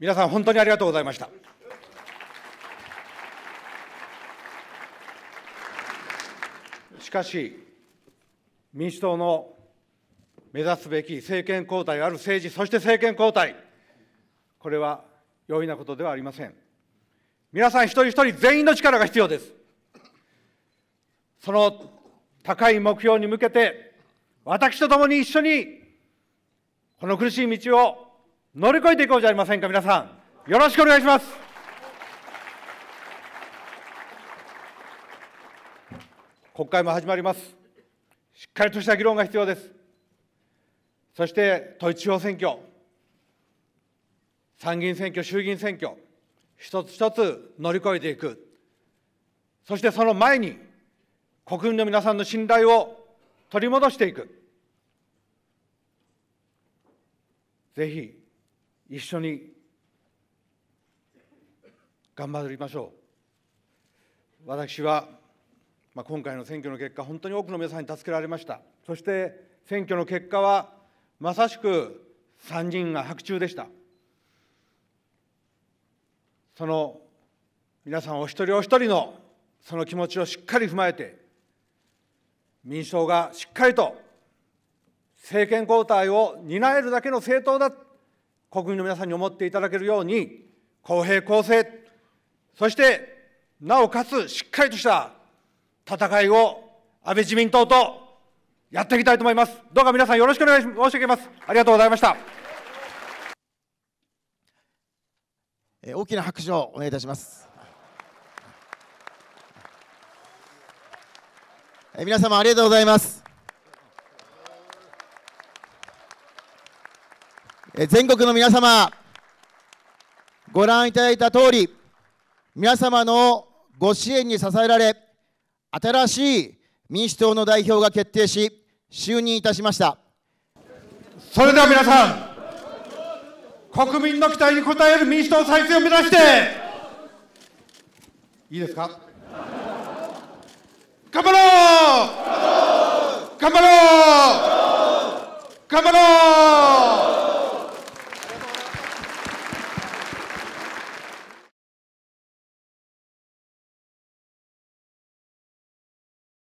皆さん、本当にありがとうございました。しかし、民主党の目指すべき政権交代、ある政治、そして政権交代、これは容易なことではありません。皆さん一人一人全員の力が必要です。その高い目標に向けて、私と共に一緒に、この苦しい道を乗り越えていこうじゃありませんか皆さんよろしくお願いします国会も始まりますしっかりとした議論が必要ですそして統一地方選挙参議院選挙衆議院選挙一つ一つ乗り越えていくそしてその前に国民の皆さんの信頼を取り戻していくぜひ一緒に頑張りましょう私は、まあ、今回の選挙の結果本当に多くの皆さんに助けられましたそして選挙の結果はまさしく3人が白昼でしたその皆さんお一人お一人のその気持ちをしっかり踏まえて民主党がしっかりと政権交代を担えるだけの政党だ国民の皆さんに思っていただけるように、公平公正、そしてなおかつしっかりとした戦いを安倍自民党とやっていきたいと思います。どうか皆さんよろしくお願い申し上げます。ありがとうございました。大きな拍手をお願いいたします。皆様ありがとうございます。全国の皆様、ご覧いただいた通り、皆様のご支援に支えられ、新しい民主党の代表が決定し、就任いたしました。それでは皆さん、国民の期待に応える民主党再選を目指して、いいですか頑張ろう